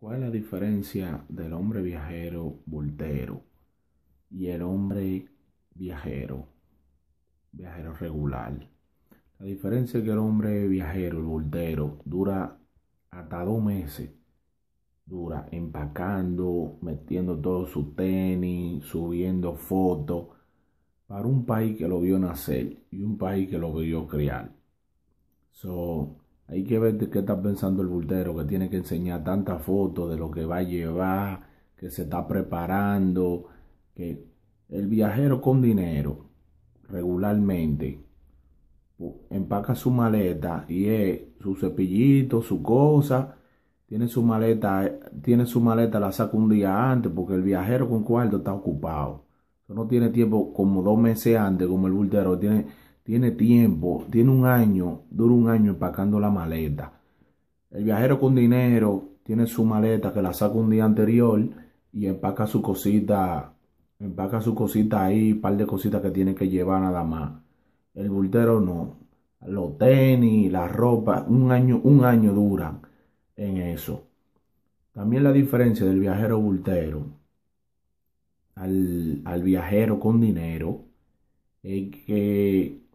¿Cuál es la diferencia del hombre viajero voltero y el hombre viajero, viajero regular? La diferencia es que el hombre viajero, el voltero, dura hasta dos meses. Dura empacando, metiendo todo su tenis, subiendo fotos para un país que lo vio nacer y un país que lo vio criar. So, hay que ver qué está pensando el bultero, que tiene que enseñar tantas fotos de lo que va a llevar, que se está preparando, que el viajero con dinero regularmente pues, empaca su maleta y es su cepillito, su cosa, tiene su maleta, tiene su maleta, la saca un día antes, porque el viajero con cuarto está ocupado. No tiene tiempo como dos meses antes, como el bultero, tiene tiene tiempo, tiene un año, dura un año empacando la maleta. El viajero con dinero tiene su maleta que la saca un día anterior y empaca su cosita, empaca su cosita ahí, un par de cositas que tiene que llevar nada más. El bultero no, los tenis, la ropa, un año, un año duran en eso. También la diferencia del viajero bultero al, al viajero con dinero es que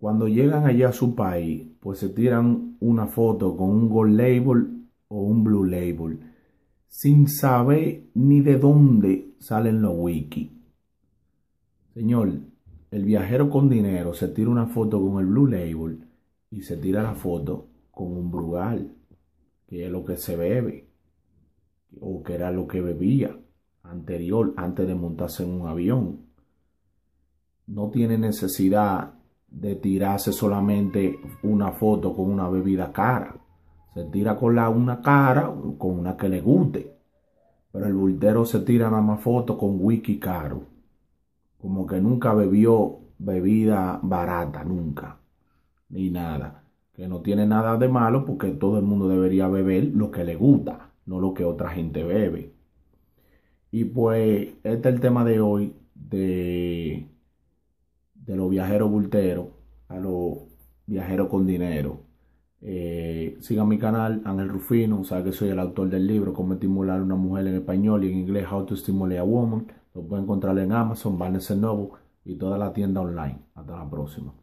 cuando llegan allá a su país, pues se tiran una foto con un gold label o un blue label, sin saber ni de dónde salen los wiki. Señor, el viajero con dinero se tira una foto con el blue label y se tira la foto con un brugal, que es lo que se bebe, o que era lo que bebía anterior, antes de montarse en un avión. No tiene necesidad de tirarse solamente una foto con una bebida cara. Se tira con la, una cara, con una que le guste. Pero el bultero se tira nada más foto con whisky caro. Como que nunca bebió bebida barata, nunca. Ni nada. Que no tiene nada de malo porque todo el mundo debería beber lo que le gusta, no lo que otra gente bebe. Y pues este es el tema de hoy de de los viajeros bulteros a los viajeros con dinero. Eh, Siga mi canal, Ángel Rufino, sabe que soy el autor del libro Cómo estimular a una mujer en español y en inglés How to Stimulate a Woman. Lo pueden encontrar en Amazon, Barnes Noble y toda la tienda online. Hasta la próxima.